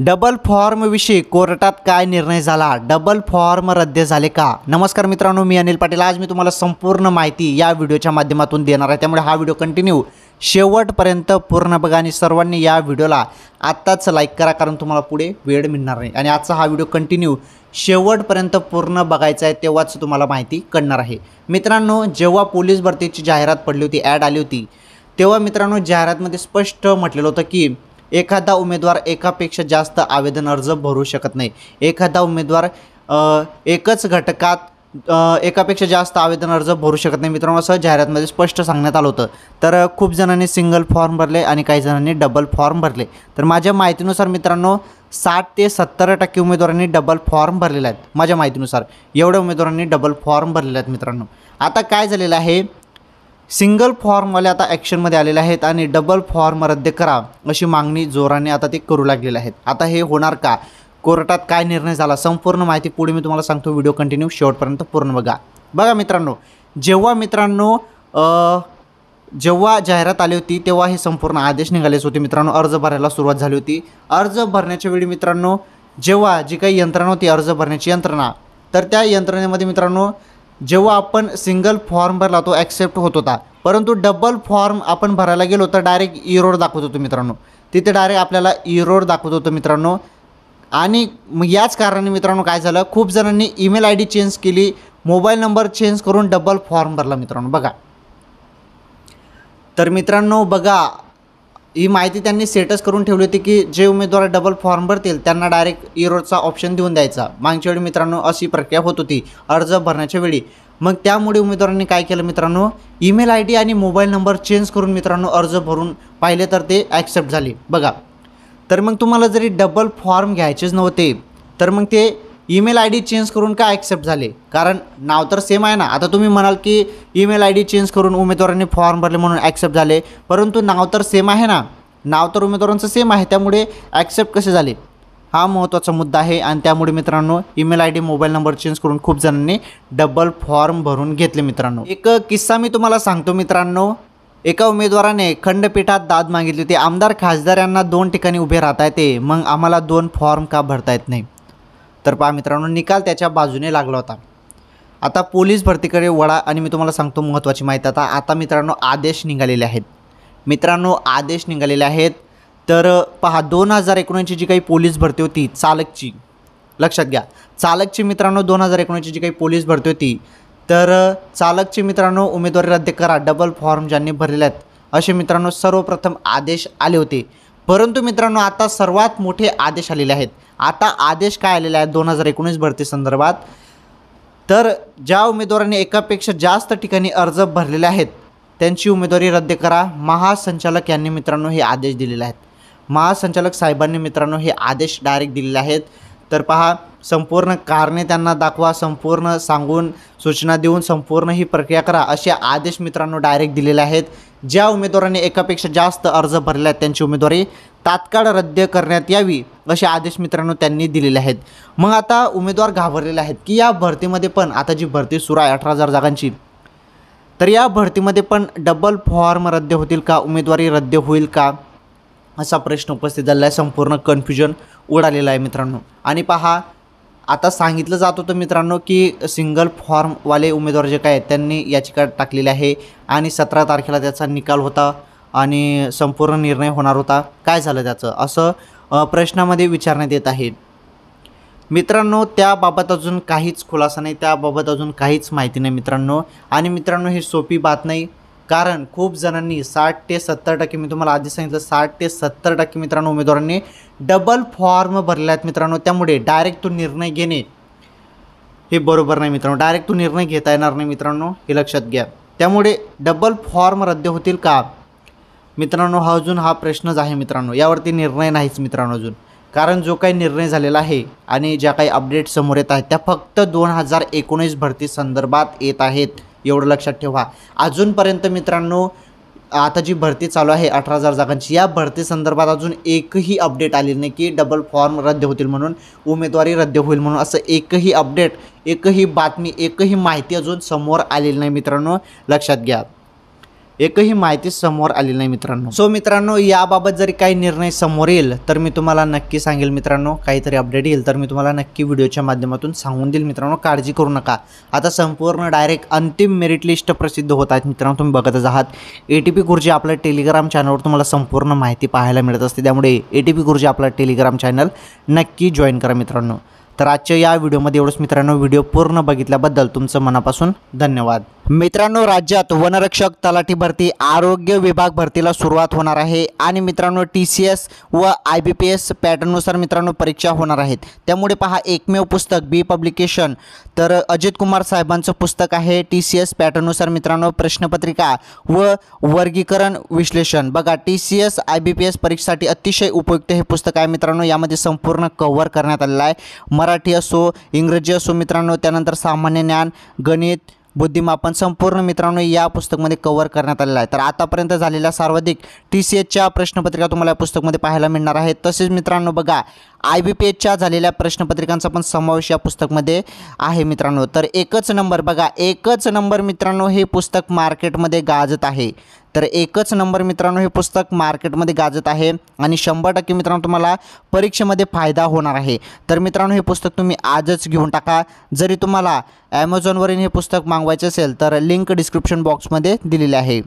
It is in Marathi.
डबल फॉर्मविषयी कोर्टात काय निर्णय झाला डबल फॉर्म रद्द झाले का नमस्कार मित्रांनो मी अनिल पाटील आज मी तुम्हाला संपूर्ण माहिती या व्हिडिओच्या माध्यमातून देणार आहे त्यामुळे हा व्हिडिओ कंटिन्यू शेवटपर्यंत पूर्ण बघा आणि सर्वांनी या व्हिडिओला आत्ताच लाईक करा कारण तुम्हाला पुढे वेळ मिळणार नाही आणि आजचा हा व्हिडिओ कंटिन्यू शेवटपर्यंत पूर्ण बघायचा आहे तेव्हाच तुम्हाला माहिती कळणार आहे मित्रांनो जेव्हा पोलीस भरतीची जाहिरात पडली होती ॲड आली होती तेव्हा मित्रांनो जाहिरातमध्ये स्पष्ट म्हटलेलं होतं की एखादा उमेदवार एकापेक्षा जास्त आवेदन अर्ज भरू शकत नाही एखादा उमेदवार एकच घटकात एकापेक्षा जास्त आवेदन अर्ज भरू शकत नाही मित्रांनो असं जाहिरातमध्ये स्पष्ट सांगण्यात आलं होतं तर खूप जणांनी सिंगल फॉर्म भरले आणि काही जणांनी डबल फॉर्म भरले तर माझ्या माहितीनुसार मित्रांनो साठ ते सत्तर टक्के उमेदवारांनी डबल फॉर्म भरलेले आहेत माझ्या माहितीनुसार एवढ्या उमेदवारांनी डबल फॉर्म भरलेले आहेत मित्रांनो आता काय झालेलं आहे सिंगल फॉर्मवाले आता ॲक्शनमध्ये आलेले आहेत आणि डबल फॉर्म रद्द करा अशी मागणी जोराने आता ते करू लागलेले आहेत आता हे होणार का कोर्टात काय निर्णय झाला संपूर्ण माहिती पुढे मी तुम्हाला सांगतो व्हिडिओ कंटिन्यू शेवटपर्यंत पूर्ण बघा बघा मित्रांनो जेव्हा मित्रांनो जेव्हा जाहिरात आली होती तेव्हा हे संपूर्ण आदेश निघालेच होते मित्रांनो अर्ज भरायला सुरुवात झाली होती अर्ज भरण्याच्या वेळी मित्रांनो जेव्हा जी काही यंत्रणा होती अर्ज भरण्याची यंत्रणा तर त्या यंत्रणेमध्ये मित्रांनो जेव्हा आपण सिंगल फॉर्म भरला तो ॲक्सेप्ट होत होता परंतु डबल फॉर्म आपण भरायला गेलो तर डायरेक्ट इरोड दाखवत होतो मित्रांनो तिथे डायरेक्ट आपल्याला इरोड दाखवत होतो मित्रांनो आणि याच कारणाने मित्रांनो काय झालं खूप जणांनी ईमेल आय डी चेंज केली मोबाईल नंबर चेंज करून डबल फॉर्म भरला मित्रांनो बघा तर मित्रांनो बघा ही माहिती त्यांनी सेटस करून ठेवली होती की जे उमेदवार डबल फॉर्म भरतील त्यांना डायरेक्ट इरोडचा ऑप्शन देऊन द्यायचा मागच्या वेळी मित्रांनो अशी प्रक्रिया होत होती अर्ज भरण्याच्या वेळी मग त्यामुळे उमेदवारांनी काय केलं मित्रांनो ईमेल आय डी आणि मोबाईल नंबर चेंज करून मित्रांनो अर्ज भरून पाहिले तर ते ॲक्सेप्ट झाले बघा तर मग तुम्हाला जरी डबल फॉर्म घ्यायचेच नव्हते तर मग ते ईमेल आय डी चेंज करून का ॲक्सेप्ट झाले कारण नाव तर सेम आहे ना आता तुम्ही म्हणाल की ईमेल आय डी चेंज करून उमेदवारांनी फॉर्म भरले म्हणून ॲक्सेप्ट झाले परंतु नाव तर सेम आहे ना नाव तर उमेदवारांचं सेम आहे त्यामुळे ॲक्सेप्ट कसे झाले हा महत्त्वाचा मुद्दा आहे आणि त्यामुळे मित्रांनो email I D mobile number change करून खूप जणांनी डबल फॉर्म भरून घेतले मित्रांनो एक किस्सा मी तुम्हाला सांगतो मित्रांनो एका उमेदवाराने खंडपीठात दाद मागितली होती आमदार खासदार यांना दोन ठिकाणी उभे राहता येते मग आम्हाला दोन फॉर्म का भरता येत नाही तर पहा मित्रांनो निकाल त्याच्या बाजूने लागला होता आता पोलीस भरतीकडे वळा आणि मी तुम्हाला सांगतो महत्त्वाची माहिती आता आता मित्रांनो आदेश निघालेले आहेत मित्रांनो आदेश निघालेले आहेत तर पहा दोन हजार एकोणीसची जी काही पोलीस भरती होती चालकची लक्षात घ्या चालकची मित्रांनो दोन हजार एकोणीसची जी काही पोलीस भरती होती तर चालकची मित्रांनो उमेदवारी रद्द करा डबल फॉर्म ज्यांनी भरलेले आहेत असे मित्रांनो सर्वप्रथम आदेश आले होते परंतु मित्रांनो आता सर्वात मोठे आदेश आलेले आहेत आता आदेश काय आलेले आहेत दोन हजार एकोणीस भरती संदर्भात तर ज्या उमेदवारांनी एकापेक्षा जास्त ठिकाणी अर्ज भरलेले आहेत त्यांची उमेदवारी रद्द करा महासंचालक यांनी मित्रांनो हे आदेश दिलेले आहेत महासंचालक साहेबांनी मित्रांनो हे आदेश डायरेक्ट दिलेले आहेत तर पहा संपूर्ण कारणे त्यांना दाखवा संपूर्ण सांगून सूचना देऊन संपूर्ण ही प्रक्रिया करा असे आदेश मित्रांनो डायरेक्ट दिलेले आहेत ज्या उमेदवारांनी एकापेक्षा जास्त अर्ज भरले आहेत त्यांची उमेदवारी तात्काळ रद्द करण्यात यावी असे आदेश मित्रांनो त्यांनी दिलेले आहेत मग आता उमेदवार घाबरलेले आहेत की या भरतीमध्ये पण आता जी भरती सुरू आहे अठरा हजार जागांची तर या भरतीमध्ये पण डबल फॉर्म रद्द होतील का उमेदवारी रद्द होईल का असा प्रश्न उपस्थित झालेला आहे संपूर्ण कन्फ्युजन उडालेला आहे मित्रांनो आणि पहा आता सांगितलं जात होतं मित्रांनो की सिंगल फॉर्मवाले उमेदवार जे काय आहेत त्यांनी याचिका टाकलेली आहे आणि सतरा तारखेला त्याचा निकाल होता आणि संपूर्ण निर्णय होणार होता काय झालं त्याचं असं प्रश्नामध्ये विचारण्यात येत आहे मित्रांनो त्याबाबत अजून काहीच खुलासा नाही त्याबाबत अजून काहीच माहिती नाही मित्रांनो आणि मित्रांनो ही सोपी बात नाही कारण खूप जणांनी साठ ते सत्तर टक्के मी तुम्हाला आधी सांगितलं साठ ते सत्तर टक्के मित्रांनो उमेदवारांनी डबल फॉर्म भरले आहेत मित्रांनो त्यामुळे डायरेक्ट तो निर्णय घेणे हे बरोबर नाही मित्रांनो डायरेक्ट तो निर्णय घेता येणार नाही मित्रांनो हे लक्षात घ्या त्यामुळे डबल फॉर्म रद्द होतील का मित्रांनो हा अजून हा प्रश्नच आहे मित्रांनो यावरती निर्णय नाहीच मित्रांनो अजून कारण जो काही निर्णय झालेला आहे आणि ज्या काही अपडेट समोर येत आहेत त्या फक्त दोन हजार एकोणीस भरती संदर्भात येत आहेत एवढं लक्षात ठेवा अजूनपर्यंत मित्रांनो आता जी भरती चालू आहे अठरा हजार जागांची या भरती संदर्भात अजून एकही अपडेट आलेली नाही की डबल फॉर्म रद्द होतील म्हणून उमेदवारी रद्द होईल म्हणून असं एकही अपडेट एकही बातमी एकही माहिती अजून समोर आलेली नाही मित्रांनो लक्षात घ्या एकही माहिती समोर आली नाही मित्रांनो सो मित्रांनो याबाबत जरी काही निर्णय समोर येईल तर मी तुम्हाला नक्की सांगेल मित्रांनो काहीतरी अपडेट येईल तर मी तुम्हाला नक्की व्हिडिओच्या माध्यमातून सांगून देईल मित्रांनो काळजी करू नका आता संपूर्ण डायरेक्ट अंतिम मेरिट लिस्ट प्रसिद्ध होत आहेत मित्रांनो तुम्ही बघतच आहात ए टी पी गुरुजी आपल्या टेलिग्राम चॅनलवर तुम्हाला संपूर्ण माहिती पाहायला मिळत असते त्यामुळे ए टी पी गुरुजी आपला टेलिग्राम चॅनल नक्की जॉईन करा मित्रांनो तर आजच्या या व्हिडिओमध्ये एवढंच मित्रांनो व्हिडिओ पूर्ण बघितल्याबद्दल तुमचं मनापासून धन्यवाद मित्रांनो राज्यात वनरक्षक तलाठी भरती आरोग्य विभाग भरतीला सुरुवात होणार आहे आणि मित्रांनो टी सी एस व आय बी पी एस पॅटर्ननुसार मित्रांनो परीक्षा होणार आहेत त्यामुळे पहा एकमेव पुस्तक बी पब्लिकेशन तर अजित कुमार साहेबांचं पुस्तक आहे टी सी एस पॅटर्ननुसार मित्रांनो प्रश्नपत्रिका व वर्गीकरण विश्लेषण बघा T C S I B P S परीक्षेसाठी अतिशय उपयुक्त हे पुस्तक आहे मित्रांनो यामध्ये संपूर्ण कव्हर करण्यात आलेलं आहे मराठी असो इंग्रजी असो मित्रांनो त्यानंतर सामान्य ज्ञान गणित बुद्धिमापन संपूर्ण मित्रांनो या पुस्तकमध्ये कव्हर करण्यात आलेलं आहे तर आतापर्यंत झालेल्या सर्वाधिक टी सी एचच्या प्रश्नपत्रिका तुम्हाला या पुस्तकमध्ये पाहायला मिळणार आहे तसेच मित्रांनो बघा आय बी पी एचच्या झालेल्या प्रश्नपत्रिकांचा पण समावेश या पुस्तकमध्ये आहे मित्रांनो तर एकच नंबर बघा एकच नंबर मित्रांनो हे पुस्तक मार्केटमध्ये गाजत आहे तर एकच नंबर मित्रांनो हे पुस्तक मार्केटमध्ये गाजत आहे आणि शंभर टक्के मित्रांनो तुम्हाला परीक्षेमध्ये फायदा होणार आहे तर मित्रांनो हे पुस्तक तुम्ही आजच घेऊन टाका जरी तुम्हाला ॲमेझॉनवरील हे पुस्तक मागवायचे असेल तर लिंक डिस्क्रिप्शन बॉक्समध्ये दिलेले आहे